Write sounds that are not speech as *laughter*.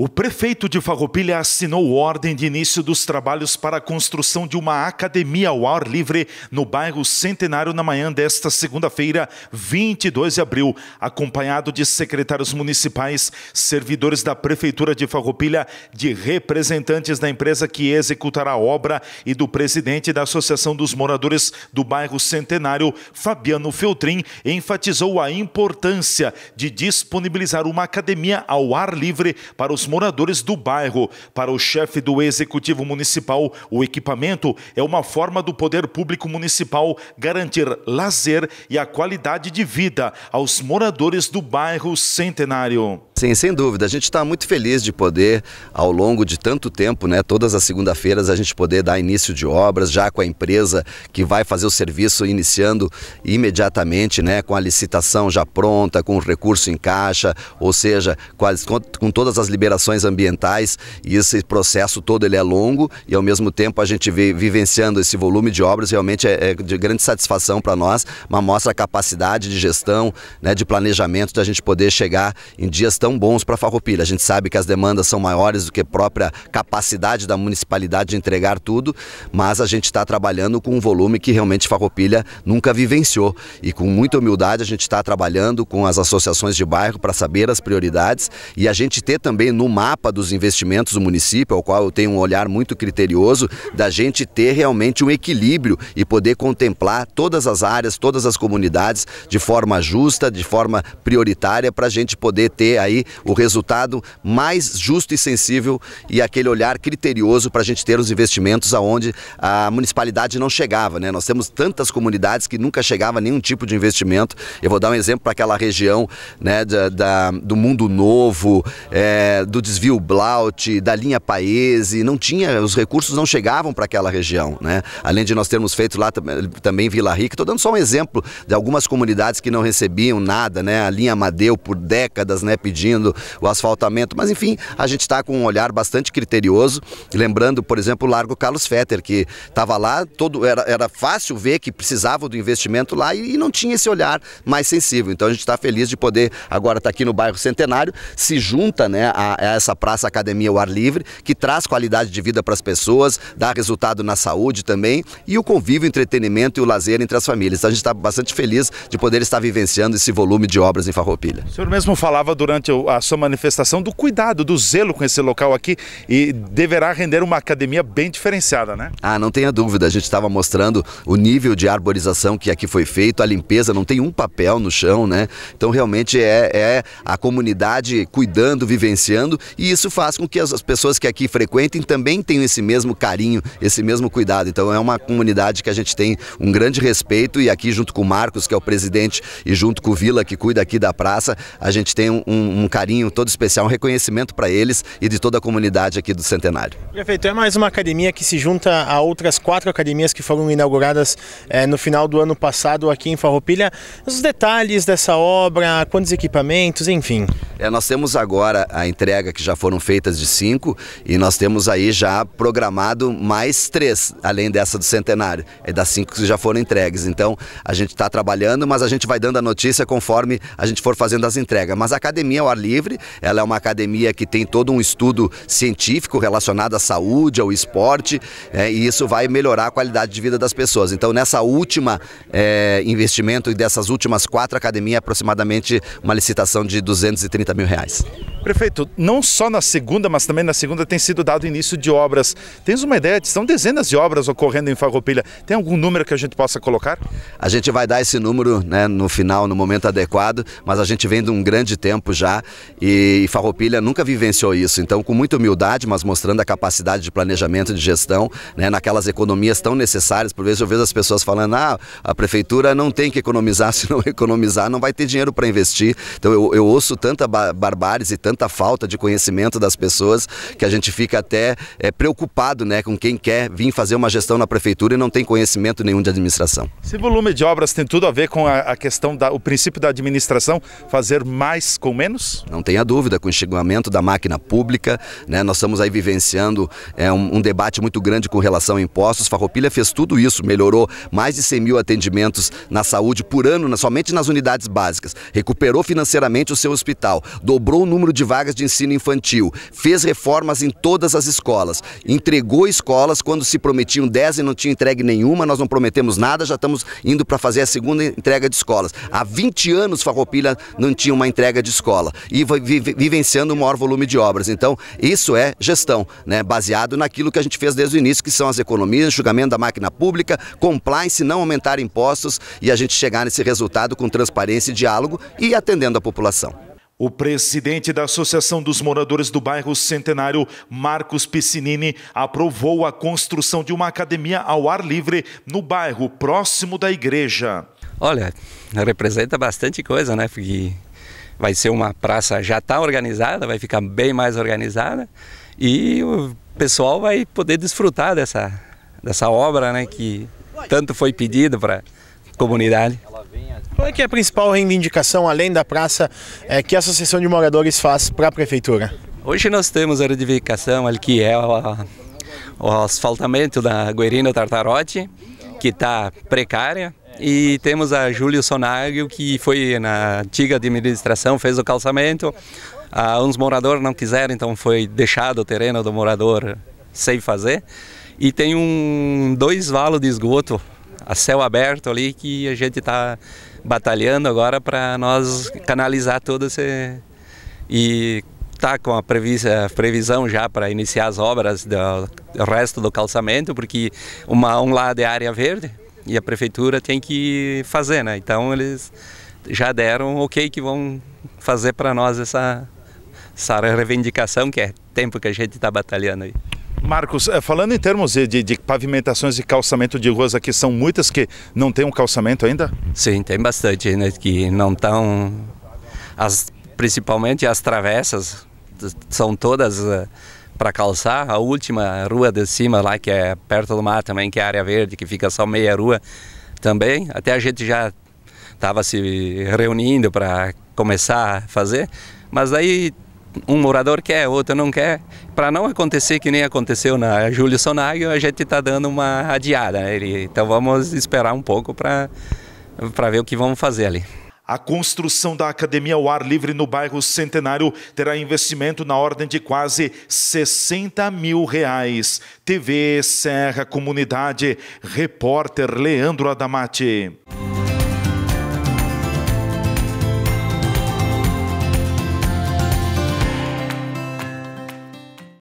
O prefeito de Farroupilha assinou ordem de início dos trabalhos para a construção de uma academia ao ar livre no bairro Centenário na manhã desta segunda-feira, 22 de abril, acompanhado de secretários municipais, servidores da prefeitura de Farroupilha, de representantes da empresa que executará a obra e do presidente da Associação dos Moradores do bairro Centenário, Fabiano Feltrin, enfatizou a importância de disponibilizar uma academia ao ar livre para os moradores do bairro. Para o chefe do Executivo Municipal, o equipamento é uma forma do poder público municipal garantir lazer e a qualidade de vida aos moradores do bairro Centenário. Sim, sem dúvida. A gente está muito feliz de poder, ao longo de tanto tempo, né, todas as segunda-feiras, a gente poder dar início de obras, já com a empresa que vai fazer o serviço iniciando imediatamente, né, com a licitação já pronta, com o recurso em caixa, ou seja, com, as, com todas as liberações ambientais. E esse processo todo ele é longo e, ao mesmo tempo, a gente vê, vivenciando esse volume de obras realmente é, é de grande satisfação para nós, mas mostra a capacidade de gestão, né, de planejamento, da gente poder chegar em dias tão são bons para Farroupilha. A gente sabe que as demandas são maiores do que a própria capacidade da municipalidade de entregar tudo, mas a gente está trabalhando com um volume que realmente Farroupilha nunca vivenciou. E com muita humildade a gente está trabalhando com as associações de bairro para saber as prioridades e a gente ter também no mapa dos investimentos do município, ao qual eu tenho um olhar muito criterioso, da gente ter realmente um equilíbrio e poder contemplar todas as áreas, todas as comunidades de forma justa, de forma prioritária, para a gente poder ter aí o resultado mais justo e sensível e aquele olhar criterioso para a gente ter os investimentos aonde a municipalidade não chegava. Né? Nós temos tantas comunidades que nunca chegava nenhum tipo de investimento. Eu vou dar um exemplo para aquela região né, da, da, do Mundo Novo, é, do desvio Blaut, da linha Paese, não tinha, os recursos não chegavam para aquela região. Né? Além de nós termos feito lá também Vila Rica, estou dando só um exemplo de algumas comunidades que não recebiam nada, né? a linha Amadeu por décadas né, pedindo o asfaltamento, mas enfim, a gente está com um olhar bastante criterioso, lembrando, por exemplo, o Largo Carlos Fetter, que estava lá, todo era, era fácil ver que precisava do investimento lá e, e não tinha esse olhar mais sensível. Então a gente está feliz de poder agora estar tá aqui no bairro Centenário, se junta né, a, a essa Praça Academia ao Ar Livre, que traz qualidade de vida para as pessoas, dá resultado na saúde também e o convívio, o entretenimento e o lazer entre as famílias. Então a gente está bastante feliz de poder estar vivenciando esse volume de obras em Farroupilha. O senhor mesmo falava durante o a sua manifestação do cuidado, do zelo com esse local aqui e deverá render uma academia bem diferenciada, né? Ah, não tenha dúvida. A gente estava mostrando o nível de arborização que aqui foi feito, a limpeza, não tem um papel no chão, né? Então realmente é, é a comunidade cuidando, vivenciando e isso faz com que as, as pessoas que aqui frequentem também tenham esse mesmo carinho, esse mesmo cuidado. Então é uma comunidade que a gente tem um grande respeito e aqui junto com o Marcos, que é o presidente, e junto com o Vila, que cuida aqui da praça, a gente tem um, um carinho todo especial, um reconhecimento para eles e de toda a comunidade aqui do Centenário. Prefeito, é mais uma academia que se junta a outras quatro academias que foram inauguradas é, no final do ano passado aqui em Farroupilha. Os detalhes dessa obra, quantos equipamentos, enfim. É, nós temos agora a entrega que já foram feitas de cinco e nós temos aí já programado mais três, além dessa do centenário. É das cinco que já foram entregues. Então a gente está trabalhando, mas a gente vai dando a notícia conforme a gente for fazendo as entregas. Mas a academia, ar livre. Ela é uma academia que tem todo um estudo científico relacionado à saúde, ao esporte, é, e isso vai melhorar a qualidade de vida das pessoas. Então, nessa última é, investimento e dessas últimas quatro academias, é aproximadamente uma licitação de 230 mil reais. Prefeito, não só na segunda, mas também na segunda tem sido dado início de obras. Tens uma ideia? São dezenas de obras ocorrendo em Farroupilha. Tem algum número que a gente possa colocar? A gente vai dar esse número né, no final, no momento adequado, mas a gente vem de um grande tempo já e, e Farroupilha nunca vivenciou isso. Então, com muita humildade, mas mostrando a capacidade de planejamento, de gestão, né, naquelas economias tão necessárias. Por vezes eu vejo as pessoas falando, ah, a prefeitura não tem que economizar, *laughs* se não economizar não vai ter dinheiro para investir. Então, eu, eu ouço tanta barbárie e tanta falta de conhecimento das pessoas que a gente fica até é, preocupado né, com quem quer vir fazer uma gestão na prefeitura e não tem conhecimento nenhum de administração. Esse volume de obras tem tudo a ver com a, a questão do princípio da administração fazer mais com menos? anos, não tenha dúvida, com o enxergamento da máquina pública, né, nós estamos aí vivenciando é, um, um, debate muito grande com relação a impostos. Farroupilha fez tudo isso, melhorou mais de 100 mil atendimentos na saúde por ano, na, somente nas unidades básicas, recuperou financeiramente o seu hospital, dobrou o número de vagas de ensino infantil, fez reformas em todas as escolas, entregou escolas quando se prometiam 10 e não tinha entregue nenhuma, nós não prometemos nada, já estamos indo para fazer a segunda entrega de escolas. Há 20 anos Farroupilha não tinha uma entrega de escola e vivenciando o maior volume de obras. Então, isso é gestão, né? baseado naquilo que a gente fez desde o início, que são as economias, julgamento da máquina pública, compliance, não aumentar impostos e a gente chegar nesse resultado com transparência e diálogo e atendendo a população. O presidente da Associação dos Moradores do Bairro Centenário, Marcos Piscinini, aprovou a construção de uma academia ao ar livre no bairro, próximo da igreja. Olha, representa bastante coisa, né? Porque vai ser uma praça já está organizada, vai ficar bem mais organizada e o pessoal vai poder desfrutar dessa, dessa obra né, que tanto foi pedido para a comunidade. Qual é, é a principal reivindicação, além da praça, é, que a Associação de Moradores faz para a Prefeitura? Hoje nós temos a reivindicação que é o, o asfaltamento da Guerino Tartarote, que está precária, e temos a Júlio Sonário, que foi na antiga administração, fez o calçamento. Ah, uns moradores não quiseram, então foi deixado o terreno do morador sem fazer. E tem um, dois valos de esgoto a céu aberto ali que a gente está batalhando agora para nós canalizar tudo esse... E está com a previsão já para iniciar as obras do resto do calçamento, porque uma, um lado é área verde, e a prefeitura tem que fazer, né? Então eles já deram ok que vão fazer para nós essa, essa reivindicação que é tempo que a gente está batalhando aí. Marcos, eh, falando em termos de, de, de pavimentações e calçamento de ruas aqui, são muitas que não têm um calçamento ainda? Sim, tem bastante, né? Que não estão. As, principalmente as travessas são todas eh, para calçar. A última rua de cima lá, que é perto do mar também, que é área verde, que fica só meia rua também. Até a gente já estava se reunindo para começar a fazer, mas aí um morador quer, outro não quer. Para não acontecer que nem aconteceu na Júlio Sonagio a gente está dando uma adiada. Né? Então vamos esperar um pouco para ver o que vamos fazer ali. A construção da academia ao ar livre no bairro Centenário terá investimento na ordem de quase 60 mil reais. TV Serra Comunidade, repórter Leandro Adamati.